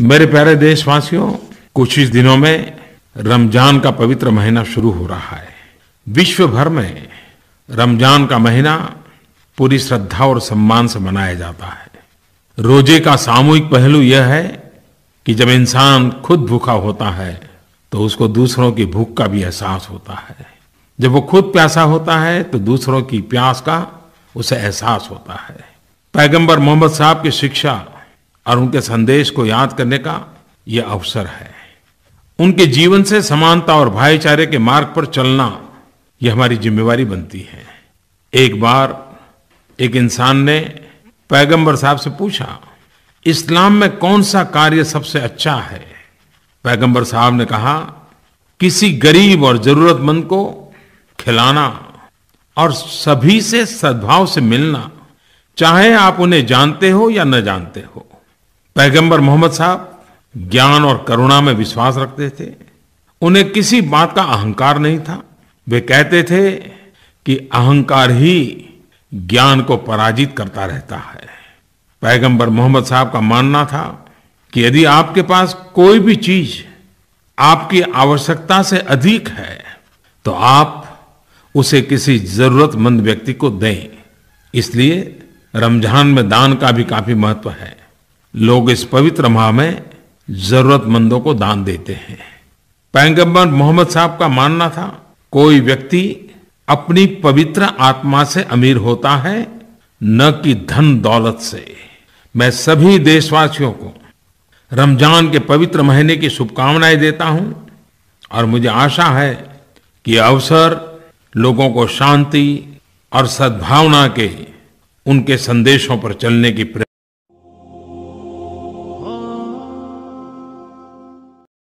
मेरे प्यारे देशवासियों कुछ ही दिनों में रमजान का पवित्र महीना शुरू हो रहा है विश्व भर में रमजान का महीना पूरी श्रद्धा और सम्मान से मनाया जाता है रोजे का सामूहिक पहलू यह है कि जब इंसान खुद भूखा होता है तो उसको दूसरों की भूख का भी एहसास होता है जब वो खुद प्यासा होता है तो दूसरों की प्यास का उसे एहसास होता है पैगंबर मोहम्मद साहब की शिक्षा और उनके संदेश को याद करने का यह अवसर है उनके जीवन से समानता और भाईचारे के मार्ग पर चलना यह हमारी जिम्मेवारी बनती है एक बार एक इंसान ने पैगंबर साहब से पूछा इस्लाम में कौन सा कार्य सबसे अच्छा है पैगंबर साहब ने कहा किसी गरीब और जरूरतमंद को खिलाना और सभी से सद्भाव से मिलना चाहे आप उन्हें जानते हो या न जानते हो पैगंबर मोहम्मद साहब ज्ञान और करुणा में विश्वास रखते थे उन्हें किसी बात का अहंकार नहीं था वे कहते थे कि अहंकार ही ज्ञान को पराजित करता रहता है पैगंबर मोहम्मद साहब का मानना था कि यदि आपके पास कोई भी चीज आपकी आवश्यकता से अधिक है तो आप उसे किसी जरूरतमंद व्यक्ति को दें इसलिए रमजान में दान का भी काफी महत्व है लोग इस पवित्र माह में जरूरतमंदों को दान देते हैं पैगंबर मोहम्मद साहब का मानना था कोई व्यक्ति अपनी पवित्र आत्मा से अमीर होता है न कि धन दौलत से मैं सभी देशवासियों को रमजान के पवित्र महीने की शुभकामनाएं देता हूं और मुझे आशा है कि अवसर लोगों को शांति और सद्भावना के उनके संदेशों पर चलने की प्रेरणा